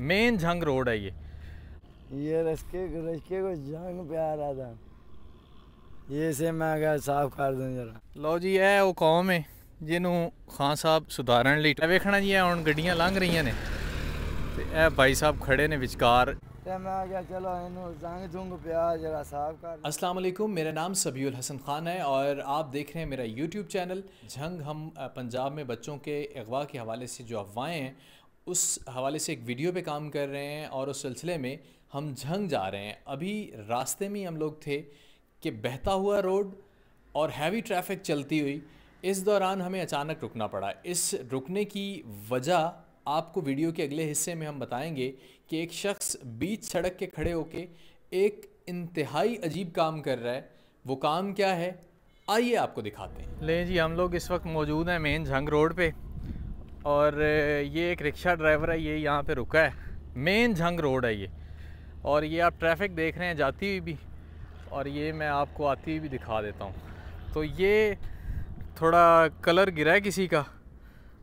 main Jhang road है ये ये रस्के रस्के को जंग पे आ रहा था ये से मैं क्या साफ कर दूं जरा लो जी ਇਹ वो कौम है जिन्हों ਖਾਨ साहब सुधारण ਲਈ वेखना जी ਜੀ ਇਹ ਹੁਣ ਗੱਡੀਆਂ ਲੰਘ ਰਹੀਆਂ ਨੇ ਤੇ ਇਹ ਭਾਈ ਸਾਹਿਬ ਖੜੇ ਨੇ अस्सलाम वालेकुम मेरा नाम सबील हसन खान है और आप देख रहे हैं मेरा YouTube चैनल झंग हम पंजाब में बच्चों के अगवा के हवाले से जो अफवाहें हैं उस हवाले से एक वीडियो पे काम कर रहे हैं और उस सिलसिले में हम झंग जा रहे हैं अभी रास्ते में ही हम लोग थे कि बहता हुआ रोड और हैवी ट्रैफिक चलती हुई इस दौरान हमें अचानक रुकना पड़ा इस रुकने की वजह आपको वीडियो के अगले हिस्से में हम बताएंगे कि एक शख्स बीच सड़क के खड़े होके एक इंतहाई अजीब काम कर रहा है वो काम क्या है आइए आपको दिखाते हैं ले जी हम लोग इस वक्त मौजूद हैं मेन झंग रोड पे और ये एक रिक्शा ड्राइवर है ये यहाँ पे रुका है मेन झंग रोड है ये और ये आप ट्रैफिक देख रहे हैं जाती हुई भी और ये मैं आपको आती हुई भी दिखा देता हूँ तो ये थोड़ा कलर गिरा है किसी का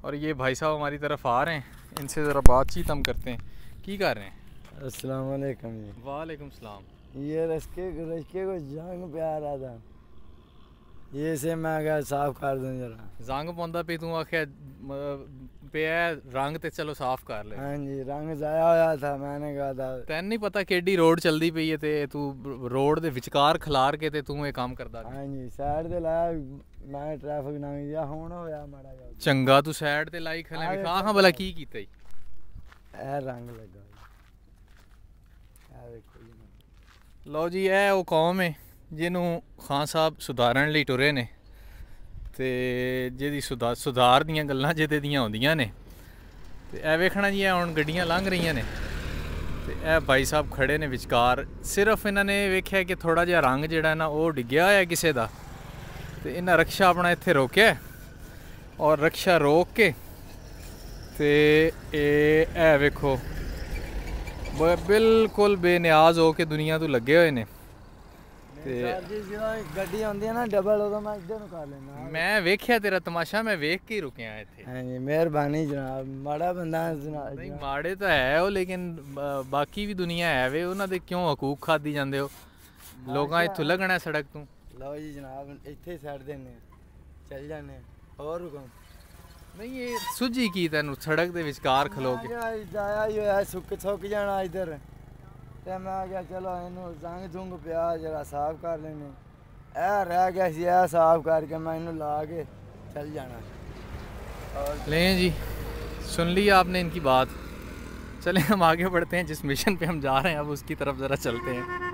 और ये भाई साहब हमारी तरफ आ रहे हैं इनसे ज़रा बातचीत हम करते हैं की कर रहे हैं अस्सलाम वालेकुम जी वालेकुम सलाम ये रस्के रस्के को जंग पे आ रहा था ये से मैं साफ कर दूं जरा जंग पौंदा पे तू आखे ਪਿਆ ਰੰਗ ਤੇ ਚਲੋ ਸਾਫ਼ ਕਰ ਲੈ ਹਾਂਜੀ ਰੰਗ ਜਾਇਆ ਹੋਇਆ ਥਾ ਮੈਨੇ ਕਹਾ ਤੈਨੂੰ ਨਹੀਂ ਪਤਾ ਕਿੱਡੀ ਰੋਡ ਚਲਦੀ ਪਈ ਹੈ ਤੇ ਤੂੰ ਰੋਡ ਦੇ ਵਿਚਕਾਰ ਖਲਾਰ ਕੇ ਤੇ ਤੂੰ ਇਹ ਕੰਮ ਕਰਦਾ ਹਾਂਜੀ ਸਾਈਡ ਤੇ ਲਾਇਆ ਮੈਂ ਟ੍ਰੈਫਿਕ ਨਾ ਗਿਆ ਹੁਣ ਹੋਇਆ ਮਾੜਾ ਜਿਹਾ ਚੰਗਾ ਤੂੰ ਸਾਈਡ ਤੇ ਲਾਈ ਖਲੇ ਵਿਖਾ ਹਾਂ ਭਲਾ ਕੀ ਕੀਤਾ ਇਹ ਰੰਗ ਲੱਗਾ ਆ ਵੇਖੋ ਜੀ ਲਓ ਜੀ ਇਹ ਉਹ ਕੌਮ ਹੈ ਜਿਹਨੂੰ ਖਾਨ ਸਾਹਿਬ ਸੁਧਾਰਨ ਲਈ ਟੁਰੇ ਨੇ ਤੇ ਜਿਹਦੀ ਸੁਧਾਰ ਸੁਧਾਰ ਦੀਆਂ ਗੱਲਾਂ ਜਿਹਦੇ ਦੀਆਂ ਹੁੰਦੀਆਂ ਨੇ ਤੇ ਇਹ ਵੇਖਣਾ ਜੀ ਇਹ ਹੁਣ ਗੱਡੀਆਂ ਲੰਘ ਰਹੀਆਂ ਨੇ ਤੇ ਇਹ ਭਾਈ ਸਾਹਿਬ ਖੜੇ ਨੇ ਵਿਚਕਾਰ ਸਿਰਫ ਇਹਨਾਂ ਨੇ ਵੇਖਿਆ ਕਿ ਥੋੜਾ ਜਿਹਾ ਰੰਗ ਜਿਹੜਾ ਨਾ ਉਹ ਡਿੱਗਿਆ ਹੋਇਆ ਕਿਸੇ ਦਾ ਤੇ ਇਹਨਾਂ ਰਕਸ਼ਾ ਆਪਣਾ ਇੱਥੇ ਰੋਕਿਆ ਔਰ ਰਕਸ਼ਾ ਰੋਕ ਕੇ ਤੇ ਇਹ ਇਹ ਵੇਖੋ ਬਿਲਕੁਲ ਬੇਨਿਆਜ਼ ਹੋ ਕੇ ਦੁਨੀਆ ਤੋਂ ਲੱਗੇ ਹੋਏ ਨੇ ਤੇ ਚਾਰਜਸ ਜਦੋਂ ਗੱਡੀ ਆਉਂਦੀ ਹੈ ਨਾ ਡਬਲ ਉਹਦਾ ਮੈਂ ਇੱਧਰ ਨੂੰ ਕਰ ਲੈਣਾ ਮੈਂ ਵੇਖਿਆ ਤੇਰਾ ਤਮਾਸ਼ਾ ਮੈਂ ਵੇਖ ਕੇ ਰੁਕਿਆ ਇੱਥੇ ਹਾਂਜੀ ਮਿਹਰਬਾਨੀ ਜਨਾਬ ਮਾੜਾ ਬੰਦਾ ਜਨਾਬ ਨਹੀਂ ਮਾੜੇ ਤਾਂ ਹੈ ਉਹ ਲੇਕਿਨ ਬਾਕੀ ਵੀ ਦੁਨੀਆ ਹੈ ਵੇ ਉਹਨਾਂ ਦੇ ਕਿਉਂ ਹਕੂਕ ਖਾਦੀ ਜਾਂਦੇ ਹੋ ਲੋਕਾਂ ਇੱਥੋਂ ਲੱਗਣਾ ਸੜਕ ਤੋਂ ਲਓ ਜੀ ਜਨਾਬ ਇੱਥੇ ਛੱਡ ਦਿੰਨੇ ਚੱਲ ਜਾਣੇ ਹੋਰ ਰੁਕੋ ਨਹੀਂ ਇਹ ਸੁਜੀ ਕੀ ਤੈਨੂੰ ਸੜਕ ਦੇ ਵਿਚਕਾਰ ਖਲੋ ਕੇ ਆਇਆ ਹੀ ਹੋਇਆ ਸੁੱਕ ਸੁੱਕ ਜਾਣਾ ਇੱਧਰ तो मैं क्या चलो इन जंग जुंग पिया जरा साफ कर लेने ए रह गया सी ए साफ करके मैं इन ला के चल जाना और लें जी सुन ली आपने इनकी बात चलें हम आगे बढ़ते हैं जिस मिशन पे हम जा रहे हैं अब उसकी तरफ ज़रा चलते हैं